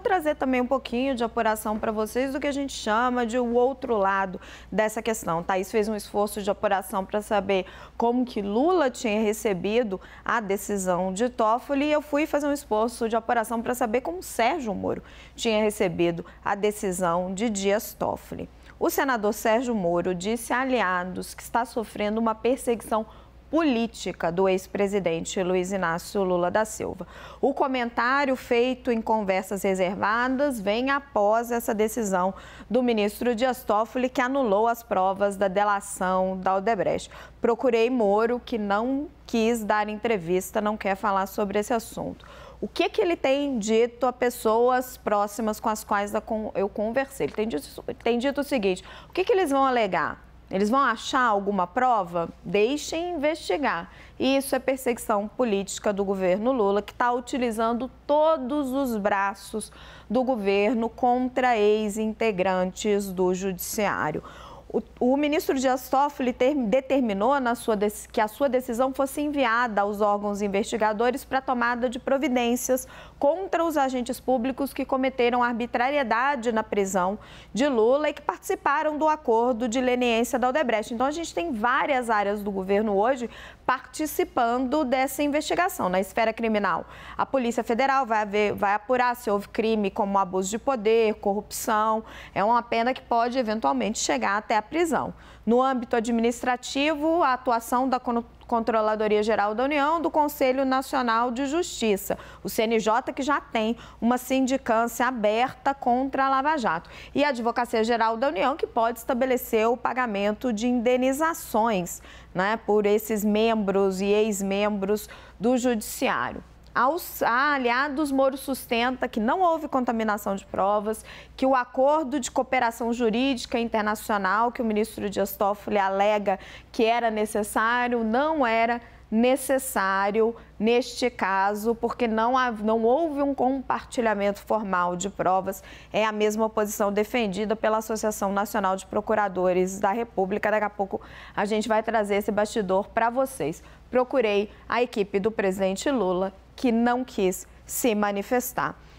trazer também um pouquinho de apuração para vocês do que a gente chama de o outro lado dessa questão. Thaís fez um esforço de apuração para saber como que Lula tinha recebido a decisão de Toffoli e eu fui fazer um esforço de apuração para saber como Sérgio Moro tinha recebido a decisão de Dias Toffoli. O senador Sérgio Moro disse a aliados que está sofrendo uma perseguição política do ex-presidente Luiz Inácio Lula da Silva. O comentário feito em conversas reservadas vem após essa decisão do ministro Dias Toffoli, que anulou as provas da delação da Odebrecht. Procurei Moro, que não quis dar entrevista, não quer falar sobre esse assunto. O que, que ele tem dito a pessoas próximas com as quais eu conversei? Ele tem dito, tem dito o seguinte: o que, que eles vão alegar? Eles vão achar alguma prova? Deixem investigar. E isso é perseguição política do governo Lula, que está utilizando todos os braços do governo contra ex-integrantes do Judiciário. O, o, ministro Dias Toffoli ter, determinou sua, que a sua decisão fosse enviada aos órgãos investigadores para tomada de providências contra os agentes públicos que cometeram arbitrariedade na prisão de Lula e que participaram do acordo de leniência da Odebrecht. Então, a gente tem várias áreas do governo hoje participando dessa investigação na esfera criminal. A Polícia Federal vai, ver vai apurar se houve crime como abuso de poder, corrupção. É uma pena que pode eventualmente chegar até a prisão. No âmbito administrativo, a atuação da Controladoria Geral da União do Conselho Nacional de Justiça, o CNJ, que já tem uma sindicância aberta contra a Lava Jato. E a Advocacia Geral da União, que pode estabelecer o pagamento de indenizações né, por esses membros membros e ex-membros do Judiciário. Aos aliados, Moro sustenta que não houve contaminação de provas, que o acordo de cooperação jurídica internacional que o ministro Dias Toffoli alega que era necessário não era necessário necessário neste caso, porque não, há, não houve um compartilhamento formal de provas. É a mesma posição defendida pela Associação Nacional de Procuradores da República. Daqui a pouco a gente vai trazer esse bastidor para vocês. Procurei a equipe do presidente Lula, que não quis se manifestar.